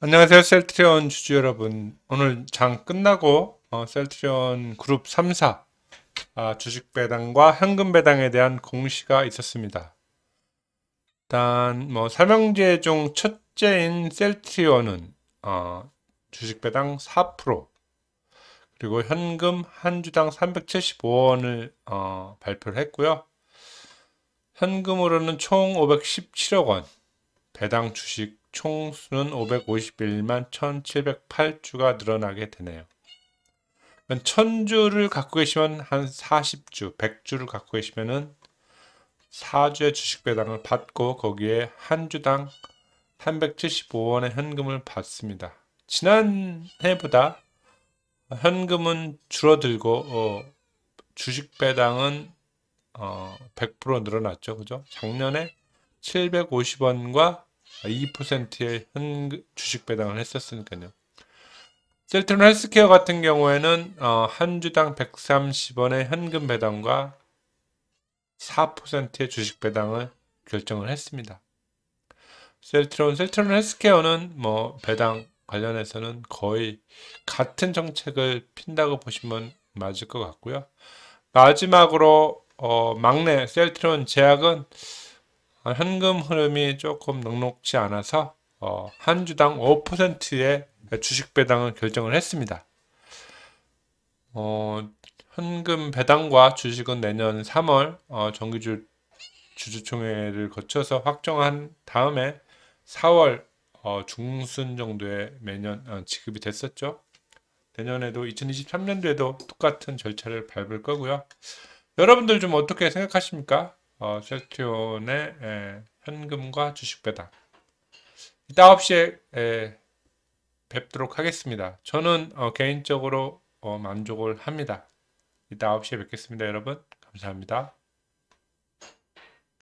안녕하세요 셀트리온 주주 여러분 오늘 장 끝나고 어, 셀트리온 그룹 3사 아, 주식 배당과 현금 배당에 대한 공시가 있었습니다 일단 뭐 삼형제 중 첫째인 셀트리온은 어, 주식 배당 4% 그리고 현금 한 주당 375원을 어, 발표를 했고요 현금으로는 총 517억 원 배당 주식 총수는 551만 1708주가 늘어나게 되네요. 그러니까 천주를 갖고 계시면 한 40주, 100주를 갖고 계시면 4주의 주식 배당을 받고 거기에 한 주당 375원의 현금을 받습니다. 지난해보다 현금은 줄어들고 어, 주식 배당은 어, 100% 늘어났죠. 그죠? 작년에 750원과 2%의 아, 현 주식 배당을 했었으니까요. 셀트론 헬스케어 같은 경우에는 어, 한 주당 130원의 현금 배당과 4%의 주식 배당을 결정을 했습니다. 셀트론, 셀트론 헬스케어는 뭐 배당 관련해서는 거의 같은 정책을 핀다고 보시면 맞을 것 같고요. 마지막으로 어, 막내 셀트론 제약은 어, 현금 흐름이 조금 넉넉지 않아서 어, 한 주당 5%의 주식 배당을 결정을 했습니다. 어, 현금 배당과 주식은 내년 3월 어, 정규주 주주총회를 거쳐서 확정한 다음에 4월 어, 중순 정도에 매년 어, 지급이 됐었죠. 내년에도 2023년도에도 똑같은 절차를 밟을 거고요. 여러분들 좀 어떻게 생각하십니까? 어, 셀트리온의 에, 현금과 주식 배당 이따 9시에 에, 뵙도록 하겠습니다. 저는 어, 개인적으로 어, 만족을 합니다. 이따 9시에 뵙겠습니다. 여러분 감사합니다.